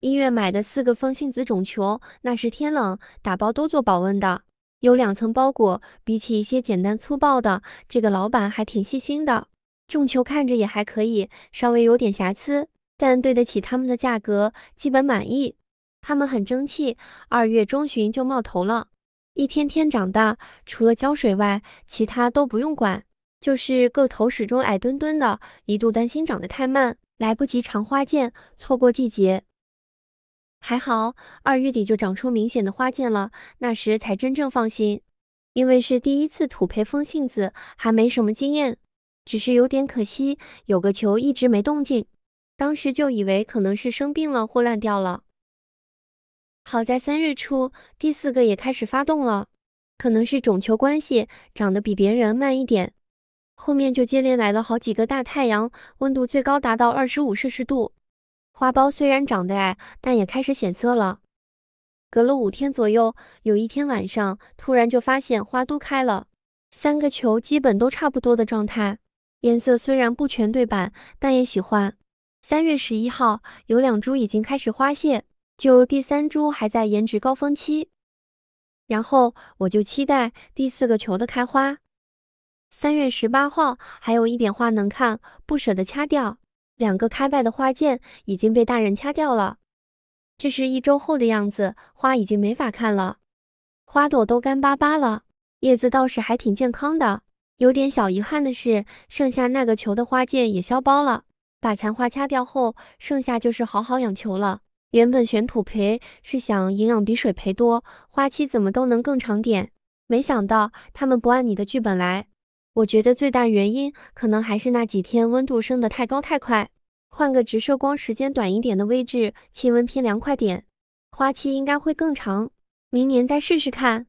一月买的四个风信子种球，那是天冷，打包都做保温的，有两层包裹。比起一些简单粗暴的，这个老板还挺细心的。种球看着也还可以，稍微有点瑕疵，但对得起他们的价格，基本满意。它们很争气，二月中旬就冒头了，一天天长大，除了浇水外，其他都不用管。就是个头始终矮墩墩的，一度担心长得太慢，来不及长花见，错过季节。还好，二月底就长出明显的花剑了，那时才真正放心。因为是第一次土培风信子，还没什么经验，只是有点可惜，有个球一直没动静，当时就以为可能是生病了或烂掉了。好在三月初，第四个也开始发动了，可能是种球关系，长得比别人慢一点。后面就接连来了好几个大太阳，温度最高达到二十五摄氏度。花苞虽然长得矮，但也开始显色了。隔了五天左右，有一天晚上突然就发现花都开了，三个球基本都差不多的状态，颜色虽然不全对版，但也喜欢。三月十一号，有两株已经开始花谢，就第三株还在颜值高峰期。然后我就期待第四个球的开花。三月十八号，还有一点花能看，不舍得掐掉。两个开败的花剑已经被大人掐掉了。这是一周后的样子，花已经没法看了，花朵都干巴巴了，叶子倒是还挺健康的。有点小遗憾的是，剩下那个球的花剑也消苞了。把残花掐掉后，剩下就是好好养球了。原本选土培是想营养比水培多，花期怎么都能更长点。没想到他们不按你的剧本来。我觉得最大原因可能还是那几天温度升得太高太快，换个直射光时间短一点的位置，气温偏凉快点，花期应该会更长。明年再试试看。